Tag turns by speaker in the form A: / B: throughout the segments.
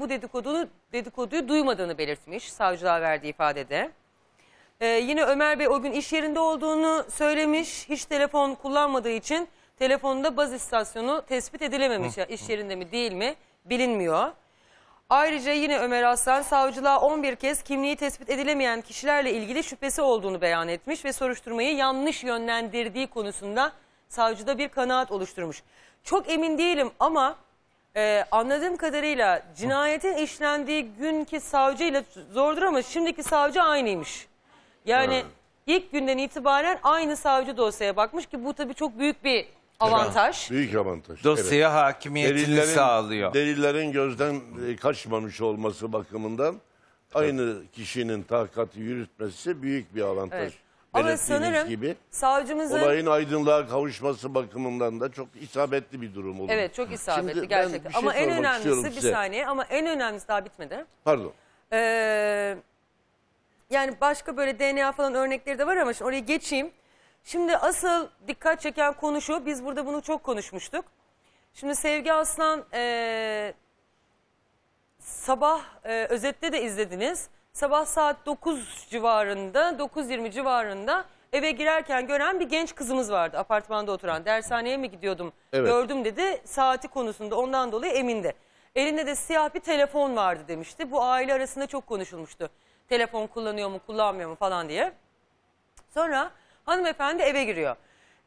A: bu dedikodunu, dedikoduyu duymadığını belirtmiş savcılığa verdiği ifadede. Ee, yine Ömer Bey o gün iş yerinde olduğunu söylemiş. Hiç telefon kullanmadığı için telefonda baz istasyonu tespit edilememiş. Yani iş yerinde mi değil mi bilinmiyor. Ayrıca yine Ömer Aslan savcılığa 11 kez kimliği tespit edilemeyen kişilerle ilgili şüphesi olduğunu beyan etmiş ve soruşturmayı yanlış yönlendirdiği konusunda savcıda bir kanaat oluşturmuş. Çok emin değilim ama ee, anladığım kadarıyla cinayetin işlendiği günkü savcıyla zordur ama şimdiki savcı aynıymış. Yani Ha. ilk günden itibaren aynı savcı dosyaya bakmış ki bu tabii çok büyük bir avantaj.
B: Büyük avantaj. Dosyaya Evet. hakimiyetini sağlıyor. delillerin gözden e, kaçmamış olması bakımından aynı kişinin takati yürütmesi büyük bir avantaj. Evet. Ama belirttiğiniz sanırım gibi. savcımızın... Olayın aydınlığa kavuşması bakımından da çok isabetli bir durum olur. Evet çok isabetli Şimdi gerçekten. Şey ama en önemlisi bir size.
A: saniye ama en önemlisi daha bitmedi. Pardon. Ee, yani başka böyle DNA falan örnekleri de var ama şimdi oraya geçeyim. Şimdi asıl dikkat çeken konu şu biz burada bunu çok konuşmuştuk. Şimdi Sevgi Aslan e, sabah e, özette de izlediniz sabah saat 9 civarında 9.20 civarında eve girerken gören bir genç kızımız vardı apartmanda oturan. Dershaneye mi gidiyordum Evet. gördüm dedi saati konusunda ondan dolayı emindi. Elinde de siyah bir telefon vardı demişti. Bu aile arasında çok konuşulmuştu. Telefon kullanıyor mu kullanmıyor mu falan diye. Sonra hanımefendi eve giriyor.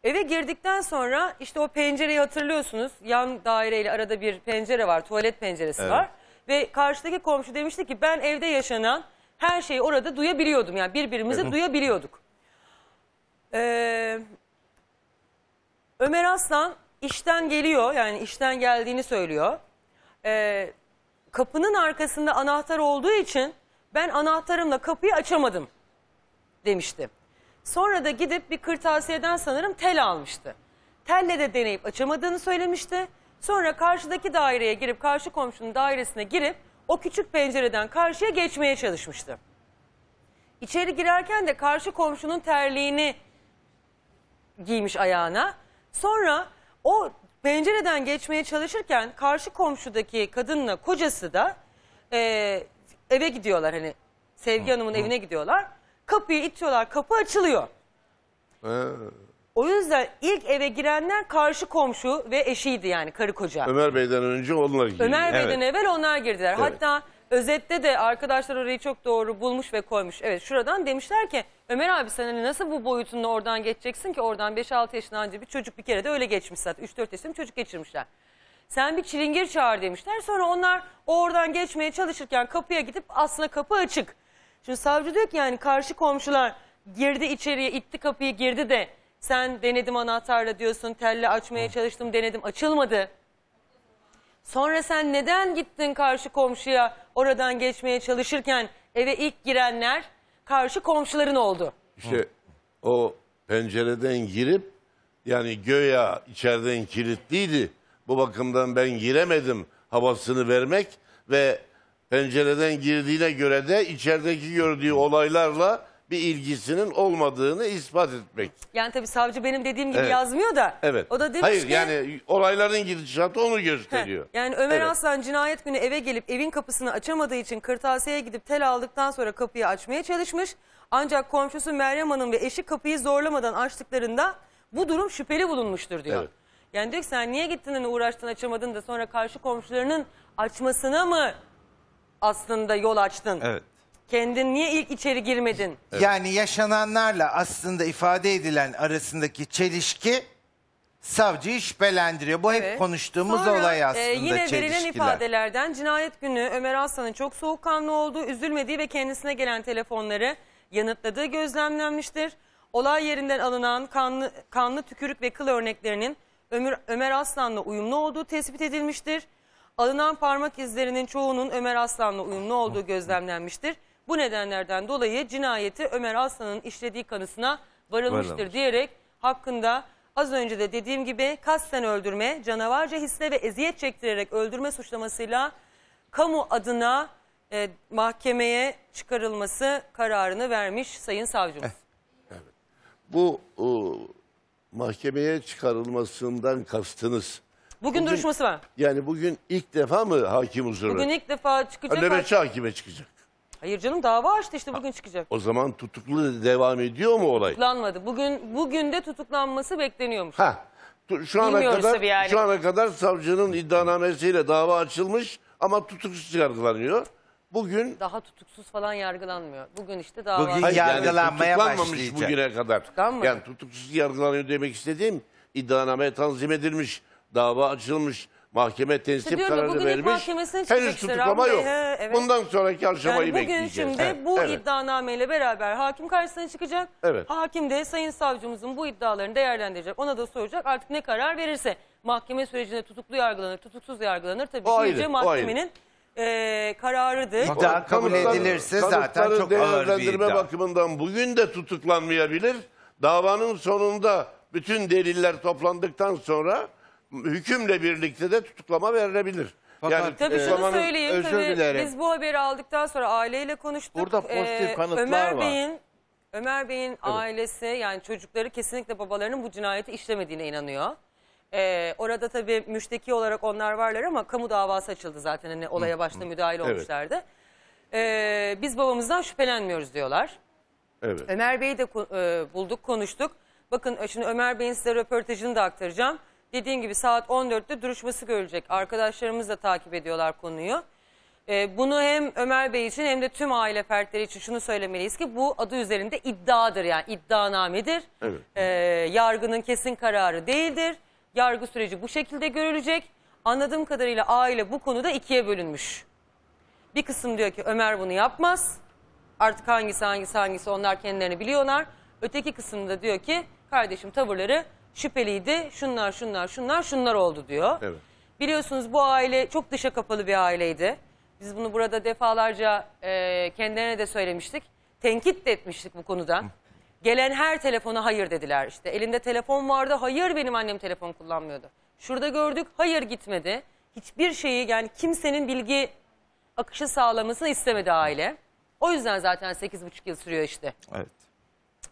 A: Eve girdikten sonra işte o pencereyi hatırlıyorsunuz. Yan daireyle arada bir pencere var, tuvalet penceresi Evet. var. Ve karşıdaki komşu demişti ki ben evde yaşanan her şeyi orada duyabiliyordum. Yani birbirimizi Hı duyabiliyorduk. Ee, Ömer Aslan işten geliyor yani işten geldiğini söylüyor. Ee, kapının arkasında anahtar olduğu için ben anahtarımla kapıyı açamadım demişti. Sonra da gidip bir kırtasiyeden sanırım tel almıştı. Telle de deneyip açamadığını söylemişti. Sonra karşıdaki daireye girip karşı komşunun dairesine girip o küçük pencereden karşıya geçmeye çalışmıştı. İçeri girerken de karşı komşunun terliğini giymiş ayağına. Sonra o pencereden geçmeye çalışırken karşı komşudaki kadınla kocası da e, eve gidiyorlar hani Sevgi Hanım'ın evine gidiyorlar. Kapıyı itiyorlar kapı açılıyor. Ee. O yüzden ilk eve girenler karşı komşu ve eşiydi yani karı koca. Ömer
B: Bey'den önce onlar girdi. Ömer Bey'den Evet.
A: evvel onlar girdiler. Evet. Hatta özette de arkadaşlar orayı çok doğru bulmuş ve koymuş. Evet şuradan demişler ki Ömer abi sen hani nasıl bu boyutunda oradan geçeceksin ki oradan 5-6 yaşından önce bir çocuk bir kere de öyle geçmiş zaten. 3-4 yaşında çocuk geçirmişler. Sen bir çilingir çağır demişler. Sonra onlar oradan geçmeye çalışırken kapıya gidip aslında kapı açık. Şimdi savcı diyor ki yani karşı komşular girdi içeriye itti kapıyı girdi de sen denedim anahtarla diyorsun, telli açmaya çalıştım, denedim, açılmadı. Sonra sen neden gittin karşı komşuya oradan geçmeye çalışırken eve ilk girenler karşı komşuların oldu. İşte
B: o pencereden girip yani göya içeriden kilitliydi. Bu bakımdan ben giremedim havasını vermek ve pencereden girdiğine göre de içerideki gördüğü olaylarla bir ilgisinin olmadığını ispat etmek.
A: Yani tabii savcı benim dediğim gibi Evet. yazmıyor da.
B: Evet. O da demiş Hayır ki. yani olayların gidişatı onu Heh, gösteriyor. Yani Ömer Evet.
A: Aslan cinayet günü eve gelip evin kapısını açamadığı için kırtasiyeye gidip tel aldıktan sonra kapıyı açmaya çalışmış. Ancak komşusu Meryem Hanım ve eşi kapıyı zorlamadan açtıklarında bu durum şüpheli bulunmuştur diyor. Evet. Yani diyor ki sen niye gittin hani uğraştın açamadın da sonra karşı komşularının açmasına mı aslında yol açtın? Evet. Kendin niye ilk içeri girmedin?
B: Yani yaşananlarla aslında ifade edilen arasındaki çelişki savcıyı şüphelendiriyor. Bu hep konuştuğumuz Sonra, olay e, aslında çelişkiler. Yine verilen çelişkiler.
A: ifadelerden cinayet günü Ömer Aslan'ın çok soğukkanlı olduğu, üzülmediği ve kendisine gelen telefonları yanıtladığı gözlemlenmiştir. Olay yerinden alınan kanlı, kanlı tükürük ve kıl örneklerinin Ömer, Ömer Aslan'la uyumlu olduğu tespit edilmiştir. Alınan parmak izlerinin çoğunun Ömer Aslan'la uyumlu olduğu gözlemlenmiştir. Bu nedenlerden dolayı cinayeti Ömer Aslan'ın işlediği kanısına varılmıştır Varılmış. diyerek hakkında az önce de dediğim gibi kasten öldürme, canavarca hisle ve eziyet çektirerek öldürme suçlamasıyla kamu adına e, mahkemeye çıkarılması kararını vermiş Sayın Savcımız. Eh, evet.
B: Bu o, e, mahkemeye çıkarılmasından kastınız.
A: Bugün, bugün duruşması var.
B: Yani bugün ilk defa mı hakim huzuru? Bugün
A: ilk defa çıkacak. Nöbetçi
B: hakime çıkacak.
A: Hayır canım dava açtı işte bugün çıkacak.
B: O zaman tutuklu devam ediyor mu olay?
A: Tutuklanmadı. Bugün bugün de tutuklanması bekleniyormuş.
B: Ha. Şu ana kadar yani. şu ana kadar savcının iddianamesiyle dava açılmış ama tutuksuz yargılanıyor.
A: Bugün Daha tutuksuz falan yargılanmıyor. Bugün işte dava. Bugün yani yargılanmaya başlamış başlayacak. bugüne
B: kadar. Tutuklanmadı. Yani tutuksuz yargılanıyor demek istediğim iddianame tanzim edilmiş, dava açılmış, Mahkeme teslim işte kararı vermiş. Henüz tutuklama yok.
A: He, evet. Bundan sonraki aşamayı yani bugün bekleyeceğiz. Bugün şimdi evet. bu evet. iddianameyle beraber hakim karşısına çıkacak. Evet. Hakim de sayın savcımızın bu iddialarını değerlendirecek. Ona da soracak artık ne karar verirse. Mahkeme sürecinde tutuklu yargılanır, tutuksuz yargılanır. Tabii o ayrı, mahkemenin e, kararıdır. İddia kabul edilirse zaten çok ağır bir
B: bakımından bugün de tutuklanmayabilir. Davanın sonunda bütün deliller toplandıktan sonra hükümle birlikte de tutuklama verilebilir. Fakat, yani, tabii e, şunu söyleyeyim. Özür tabii dilerim. Biz bu
A: haberi aldıktan sonra aileyle konuştuk. Burada ee, pozitif ee, kanıtlar Ömer var. Bey'in Ömer Bey'in evet. ailesi yani çocukları kesinlikle babalarının bu cinayeti işlemediğine inanıyor. Ee, orada tabii müşteki olarak onlar varlar ama kamu davası açıldı zaten. Hani olaya başta müdahil evet. olmuşlardı. Ee, biz babamızdan şüphelenmiyoruz diyorlar. Evet. Ömer Bey'i de e, bulduk, konuştuk. Bakın e, şimdi Ömer Bey'in size röportajını da aktaracağım dediğim gibi saat 14'te duruşması görülecek. Arkadaşlarımız da takip ediyorlar konuyu. Ee, bunu hem Ömer Bey için hem de tüm aile fertleri için şunu söylemeliyiz ki bu adı üzerinde iddiadır yani iddianamedir. Evet. Ee, yargının kesin kararı değildir. Yargı süreci bu şekilde görülecek. Anladığım kadarıyla aile bu konuda ikiye bölünmüş. Bir kısım diyor ki Ömer bunu yapmaz. Artık hangisi hangisi hangisi onlar kendilerini biliyorlar. Öteki kısımda diyor ki kardeşim tavırları şüpheliydi. Şunlar şunlar şunlar şunlar oldu diyor. Evet. Biliyorsunuz bu aile çok dışa kapalı bir aileydi. Biz bunu burada defalarca e, kendilerine de söylemiştik. Tenkit de etmiştik bu konuda. Gelen her telefona hayır dediler. İşte elinde telefon vardı. Hayır benim annem telefon kullanmıyordu. Şurada gördük. Hayır gitmedi. Hiçbir şeyi yani kimsenin bilgi akışı sağlamasını istemedi aile. O yüzden zaten 8,5 yıl sürüyor işte. Evet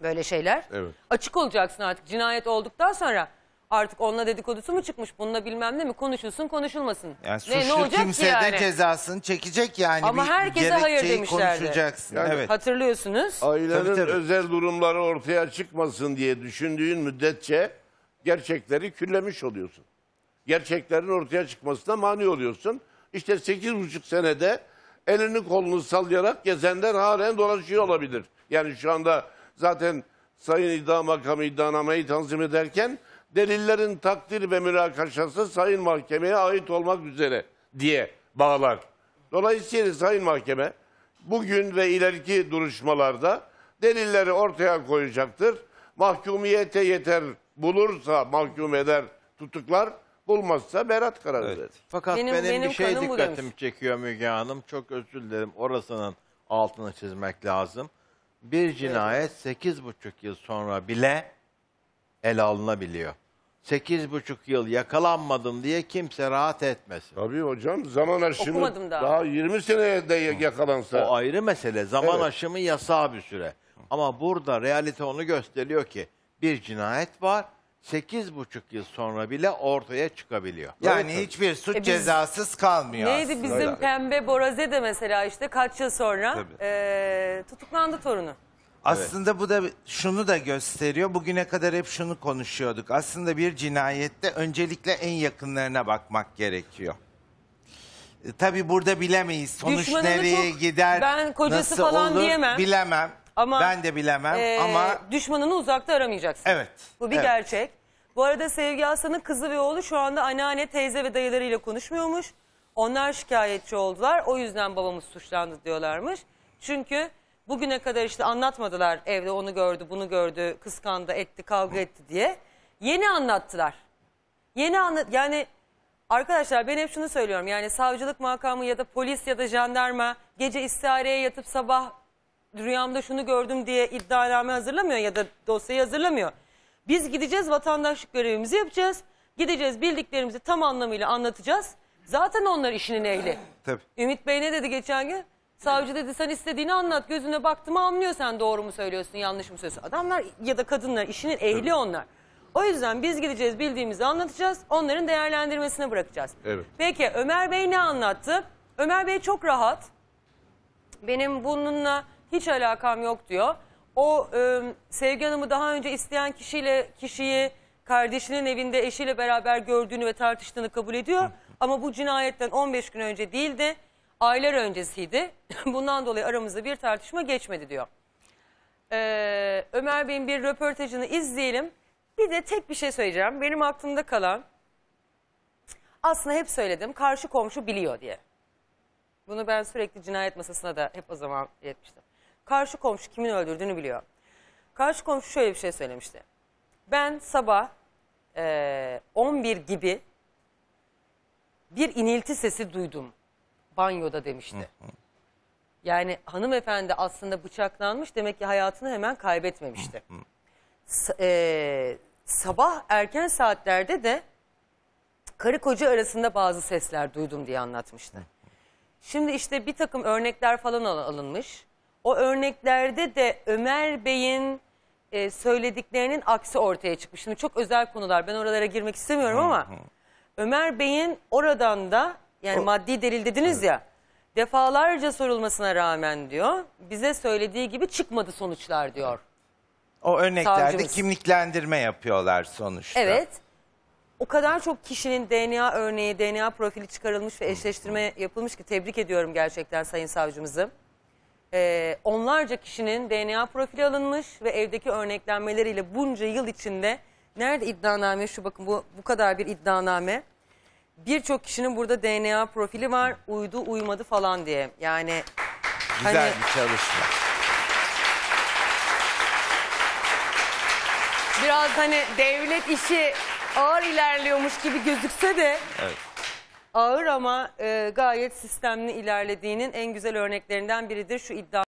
A: böyle şeyler. Evet. Açık olacaksın artık cinayet olduktan sonra. Artık onunla dedikodusu mu çıkmış bununla bilmem ne mi konuşulsun konuşulmasın. Yani ne, ne olacak kimse ki yani? de cezasını çekecek yani. Ama bir herkese hayır gerekçeyi demişlerdi. Yani evet. Hatırlıyorsunuz. Ailenin Tabii, tabii. özel
B: durumları ortaya çıkmasın diye düşündüğün müddetçe gerçekleri küllemiş oluyorsun. Gerçeklerin ortaya çıkmasına mani oluyorsun. İşte sekiz 8,5 senede elini kolunu sallayarak gezenler halen dolaşıyor olabilir. Yani şu anda Zaten Sayın İddia Makamı iddianameyi tanzim ederken delillerin takdir ve mülakaşası Sayın Mahkeme'ye ait olmak üzere diye bağlar. Dolayısıyla Sayın Mahkeme bugün ve ileriki duruşmalarda delilleri ortaya koyacaktır. Mahkumiyete yeter bulursa mahkum eder tutuklar bulmazsa berat kararı evet. verir. Fakat benim, benim, benim bir şey dikkatimi çekiyor Müge Hanım. Çok özür dilerim orasının altını çizmek lazım bir cinayet sekiz buçuk yıl sonra bile el alınabiliyor. Sekiz buçuk yıl yakalanmadım diye kimse rahat etmesin. Tabii hocam zaman aşımı Okumadım daha. daha. 20 senede yakalansa. O ayrı mesele. Zaman Evet. aşımı yasağı bir süre. Ama burada realite onu gösteriyor ki bir cinayet var buçuk yıl sonra bile ortaya çıkabiliyor. Yani hiçbir suç e biz- cezasız kalmıyor Neydi aslında. bizim
A: pembe Boraze de mesela işte kaç yıl sonra Tabii. E, tutuklandı torunu.
B: Aslında bu da şunu da gösteriyor. Bugüne kadar hep şunu konuşuyorduk. Aslında bir cinayette öncelikle en yakınlarına bakmak gerekiyor. E, tabii burada bilemeyiz. Sonuç Düşmanını nereye çok- gider, ben kocası nasıl falan olur diyemem. bilemem.
A: Ama Ben de bilemem e, ama düşmanını uzakta aramayacaksın. evet. Bu bir evet. gerçek. Bu arada Sevgi Aslan'ın kızı ve oğlu şu anda anneanne, teyze ve dayılarıyla konuşmuyormuş. Onlar şikayetçi oldular. O yüzden babamız suçlandı diyorlarmış. Çünkü bugüne kadar işte anlatmadılar evde onu gördü, bunu gördü, kıskandı, etti, kavga etti diye. Yeni anlattılar. Yeni anlat yani arkadaşlar ben hep şunu söylüyorum. Yani savcılık makamı ya da polis ya da jandarma gece istihareye yatıp sabah rüyamda şunu gördüm diye iddianame hazırlamıyor ya da dosyayı hazırlamıyor. Biz gideceğiz vatandaşlık görevimizi yapacağız. Gideceğiz bildiklerimizi tam anlamıyla anlatacağız. Zaten onlar işinin ehli. Tabii. Ümit Bey ne dedi geçen gün? Savcı dedi sen istediğini anlat gözüne baktım anlıyor sen doğru mu söylüyorsun yanlış mı söylüyorsun. Adamlar ya da kadınlar işinin ehli evet. onlar. O yüzden biz gideceğiz bildiğimizi anlatacağız onların değerlendirmesine bırakacağız. Evet. Peki Ömer Bey ne anlattı? Ömer Bey çok rahat. Benim bununla hiç alakam yok diyor. O e, Sevgi Hanım'ı daha önce isteyen kişiyle kişiyi kardeşinin evinde eşiyle beraber gördüğünü ve tartıştığını kabul ediyor. Ama bu cinayetten 15 gün önce değildi. Aylar öncesiydi. Bundan dolayı aramızda bir tartışma geçmedi diyor. Ee, Ömer Bey'in bir röportajını izleyelim. Bir de tek bir şey söyleyeceğim. Benim aklımda kalan aslında hep söyledim karşı komşu biliyor diye. Bunu ben sürekli cinayet masasına da hep o zaman yetmiştim. Karşı komşu kimin öldürdüğünü biliyor. Karşı komşu şöyle bir şey söylemişti. Ben sabah e, 11 gibi bir inilti sesi duydum banyoda demişti. Yani hanımefendi aslında bıçaklanmış demek ki hayatını hemen kaybetmemişti. e, sabah erken saatlerde de karı koca arasında bazı sesler duydum diye anlatmıştı. Şimdi işte bir takım örnekler falan alınmış o örneklerde de Ömer Bey'in e, söylediklerinin aksi ortaya çıkmış. Şimdi çok özel konular ben oralara girmek istemiyorum ama Ömer Bey'in oradan da yani O- maddi delil dediniz ya defalarca sorulmasına rağmen diyor bize söylediği gibi çıkmadı sonuçlar diyor.
B: O örneklerde Savcımız. kimliklendirme yapıyorlar sonuçta.
A: Evet. O kadar çok kişinin DNA örneği, DNA profili çıkarılmış ve eşleştirme yapılmış ki tebrik ediyorum gerçekten Sayın Savcımızı e, onlarca kişinin DNA profili alınmış ve evdeki örneklenmeleriyle bunca yıl içinde nerede iddianame şu bakın bu, bu kadar bir iddianame. Birçok kişinin burada DNA profili var uydu uymadı falan diye yani. Güzel
B: hani, bir çalışma.
A: Biraz hani devlet işi ağır ilerliyormuş gibi gözükse de evet ağır ama e, gayet sistemli ilerlediğinin en güzel örneklerinden biridir şu iddia.